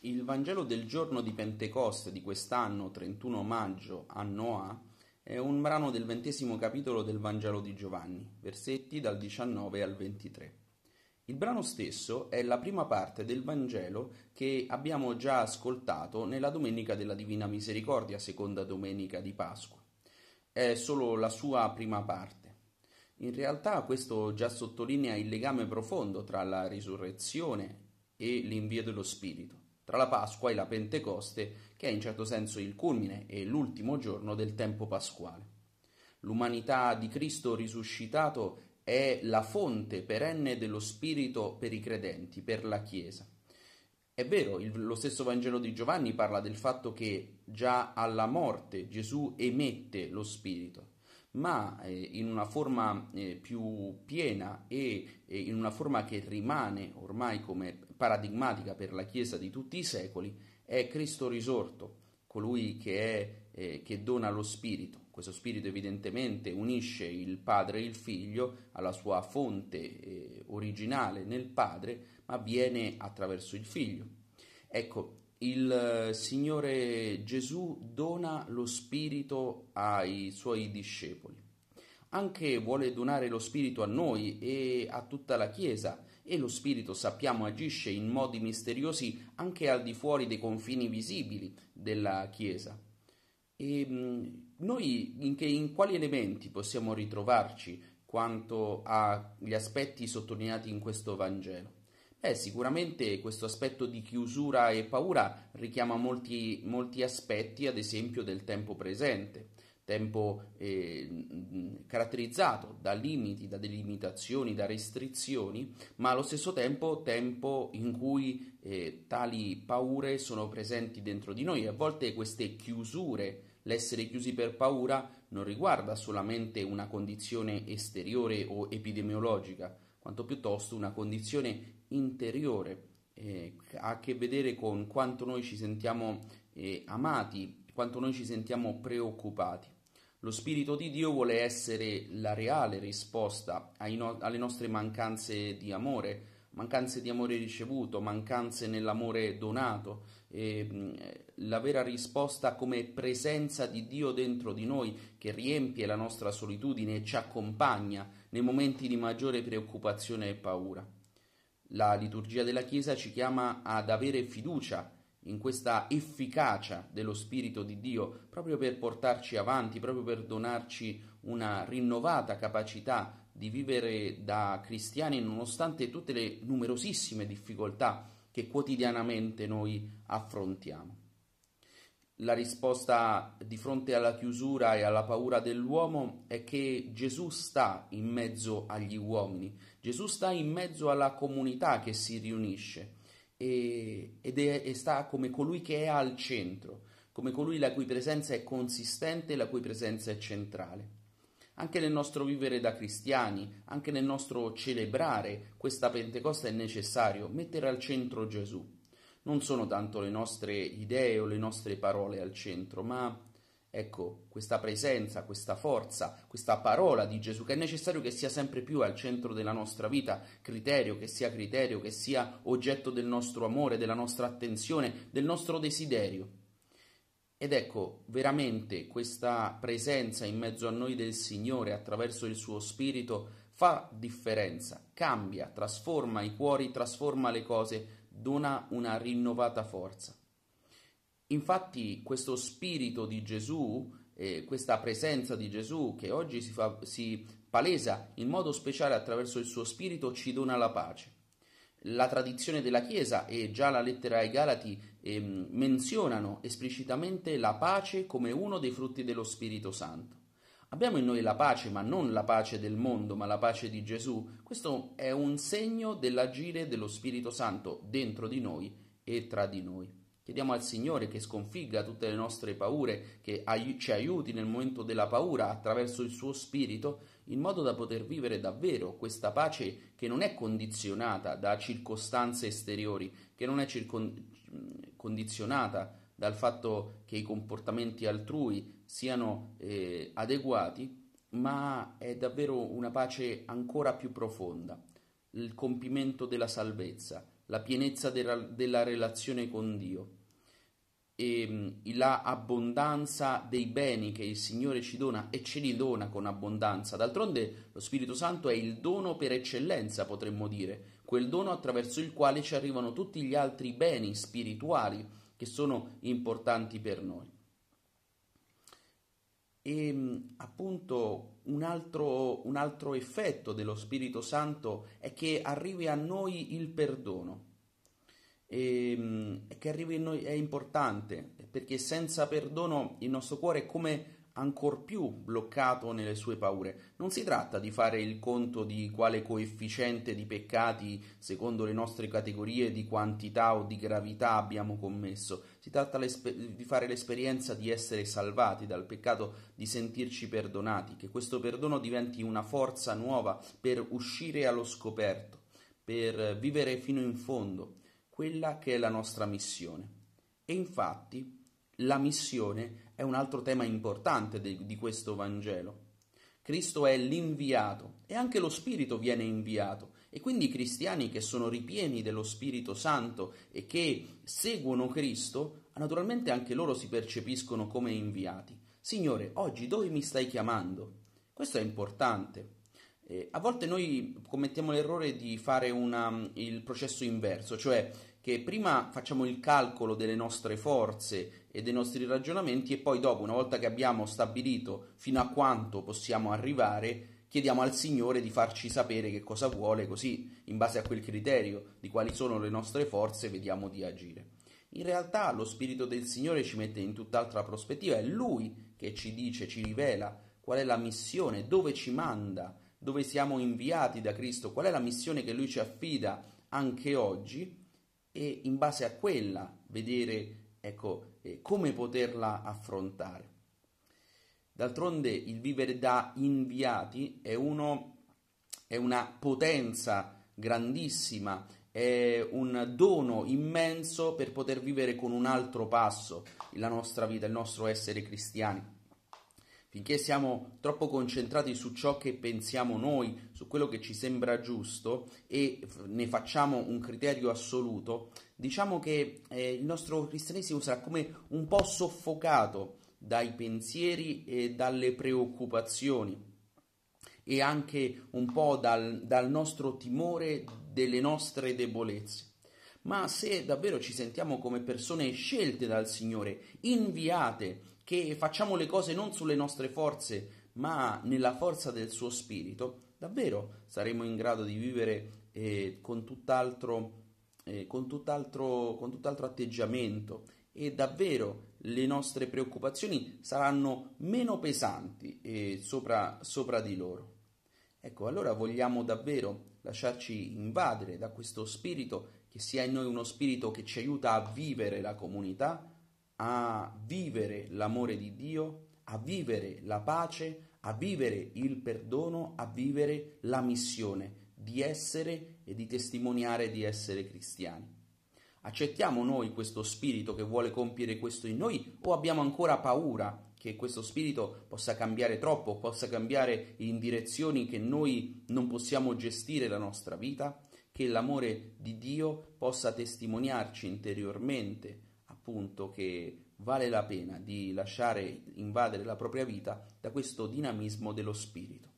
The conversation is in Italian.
Il Vangelo del giorno di Pentecoste di quest'anno, 31 maggio, anno A, è un brano del ventesimo capitolo del Vangelo di Giovanni, versetti dal 19 al 23. Il brano stesso è la prima parte del Vangelo che abbiamo già ascoltato nella domenica della Divina Misericordia, seconda domenica di Pasqua. È solo la sua prima parte. In realtà questo già sottolinea il legame profondo tra la risurrezione e l'invio dello Spirito tra la Pasqua e la Pentecoste, che è in certo senso il culmine e l'ultimo giorno del tempo pasquale. L'umanità di Cristo risuscitato è la fonte perenne dello Spirito per i credenti, per la Chiesa. È vero, il, lo stesso Vangelo di Giovanni parla del fatto che già alla morte Gesù emette lo Spirito, ma eh, in una forma eh, più piena e eh, in una forma che rimane ormai come paradigmatica per la Chiesa di tutti i secoli è Cristo risorto, colui che, è, eh, che dona lo Spirito. Questo Spirito evidentemente unisce il Padre e il Figlio alla sua fonte eh, originale nel Padre, ma viene attraverso il Figlio. Ecco, il eh, Signore Gesù dona lo Spirito ai suoi discepoli anche vuole donare lo Spirito a noi e a tutta la Chiesa, e lo Spirito sappiamo agisce in modi misteriosi anche al di fuori dei confini visibili della Chiesa. E mm, noi in, che, in quali elementi possiamo ritrovarci quanto agli aspetti sottolineati in questo Vangelo? Beh, sicuramente questo aspetto di chiusura e paura richiama molti, molti aspetti, ad esempio, del tempo presente tempo eh, caratterizzato da limiti, da delimitazioni, da restrizioni, ma allo stesso tempo tempo in cui eh, tali paure sono presenti dentro di noi. A volte queste chiusure, l'essere chiusi per paura, non riguarda solamente una condizione esteriore o epidemiologica, quanto piuttosto una condizione interiore. Eh, ha a che vedere con quanto noi ci sentiamo eh, amati, quanto noi ci sentiamo preoccupati. Lo Spirito di Dio vuole essere la reale risposta no- alle nostre mancanze di amore, mancanze di amore ricevuto, mancanze nell'amore donato, eh, la vera risposta come presenza di Dio dentro di noi che riempie la nostra solitudine e ci accompagna nei momenti di maggiore preoccupazione e paura. La liturgia della Chiesa ci chiama ad avere fiducia in questa efficacia dello Spirito di Dio, proprio per portarci avanti, proprio per donarci una rinnovata capacità di vivere da cristiani nonostante tutte le numerosissime difficoltà che quotidianamente noi affrontiamo. La risposta di fronte alla chiusura e alla paura dell'uomo è che Gesù sta in mezzo agli uomini, Gesù sta in mezzo alla comunità che si riunisce e, ed è, e sta come colui che è al centro, come colui la cui presenza è consistente, la cui presenza è centrale. Anche nel nostro vivere da cristiani, anche nel nostro celebrare questa Pentecoste è necessario mettere al centro Gesù. Non sono tanto le nostre idee o le nostre parole al centro, ma Ecco, questa presenza, questa forza, questa parola di Gesù che è necessario che sia sempre più al centro della nostra vita, criterio, che sia criterio, che sia oggetto del nostro amore, della nostra attenzione, del nostro desiderio. Ed ecco, veramente questa presenza in mezzo a noi del Signore attraverso il suo Spirito fa differenza, cambia, trasforma i cuori, trasforma le cose, dona una rinnovata forza. Infatti questo spirito di Gesù, eh, questa presenza di Gesù che oggi si, fa, si palesa in modo speciale attraverso il suo spirito, ci dona la pace. La tradizione della Chiesa e già la lettera ai Galati eh, menzionano esplicitamente la pace come uno dei frutti dello Spirito Santo. Abbiamo in noi la pace, ma non la pace del mondo, ma la pace di Gesù. Questo è un segno dell'agire dello Spirito Santo dentro di noi e tra di noi. Chiediamo al Signore che sconfigga tutte le nostre paure, che ci aiuti nel momento della paura attraverso il suo spirito, in modo da poter vivere davvero questa pace che non è condizionata da circostanze esteriori, che non è condizionata dal fatto che i comportamenti altrui siano eh, adeguati, ma è davvero una pace ancora più profonda, il compimento della salvezza la pienezza della, della relazione con Dio e mm, l'abbondanza dei beni che il Signore ci dona e ce li dona con abbondanza. D'altronde lo Spirito Santo è il dono per eccellenza, potremmo dire, quel dono attraverso il quale ci arrivano tutti gli altri beni spirituali che sono importanti per noi. E mm, appunto un altro, un altro effetto dello Spirito Santo è che arrivi a noi il perdono. E, mm, che arrivi a noi è importante perché senza perdono il nostro cuore è come ancor più bloccato nelle sue paure. Non si tratta di fare il conto di quale coefficiente di peccati, secondo le nostre categorie di quantità o di gravità abbiamo commesso, si tratta di fare l'esperienza di essere salvati dal peccato, di sentirci perdonati, che questo perdono diventi una forza nuova per uscire allo scoperto, per vivere fino in fondo quella che è la nostra missione. E infatti la missione è un altro tema importante de- di questo Vangelo. Cristo è l'inviato e anche lo Spirito viene inviato e quindi i cristiani che sono ripieni dello Spirito Santo e che seguono Cristo, naturalmente anche loro si percepiscono come inviati. Signore, oggi dove mi stai chiamando? Questo è importante. Eh, a volte noi commettiamo l'errore di fare una, il processo inverso, cioè che prima facciamo il calcolo delle nostre forze e dei nostri ragionamenti e poi dopo, una volta che abbiamo stabilito fino a quanto possiamo arrivare, chiediamo al Signore di farci sapere che cosa vuole, così in base a quel criterio di quali sono le nostre forze vediamo di agire. In realtà lo Spirito del Signore ci mette in tutt'altra prospettiva, è Lui che ci dice, ci rivela qual è la missione, dove ci manda, dove siamo inviati da Cristo, qual è la missione che Lui ci affida anche oggi e in base a quella vedere ecco, eh, come poterla affrontare. D'altronde il vivere da inviati è, uno, è una potenza grandissima, è un dono immenso per poter vivere con un altro passo la nostra vita, il nostro essere cristiani finché siamo troppo concentrati su ciò che pensiamo noi, su quello che ci sembra giusto e ne facciamo un criterio assoluto, diciamo che eh, il nostro cristianesimo sarà come un po' soffocato dai pensieri e dalle preoccupazioni e anche un po' dal, dal nostro timore delle nostre debolezze. Ma se davvero ci sentiamo come persone scelte dal Signore, inviate, che facciamo le cose non sulle nostre forze, ma nella forza del suo spirito, davvero saremo in grado di vivere eh, con, tutt'altro, eh, con, tutt'altro, con tutt'altro atteggiamento e davvero le nostre preoccupazioni saranno meno pesanti eh, sopra, sopra di loro. Ecco, allora vogliamo davvero lasciarci invadere da questo spirito che sia in noi uno spirito che ci aiuta a vivere la comunità, a vivere l'amore di Dio, a vivere la pace, a vivere il perdono, a vivere la missione di essere e di testimoniare di essere cristiani. Accettiamo noi questo spirito che vuole compiere questo in noi o abbiamo ancora paura che questo spirito possa cambiare troppo, possa cambiare in direzioni che noi non possiamo gestire la nostra vita? Che l'amore di Dio possa testimoniarci interiormente appunto che vale la pena di lasciare invadere la propria vita da questo dinamismo dello spirito.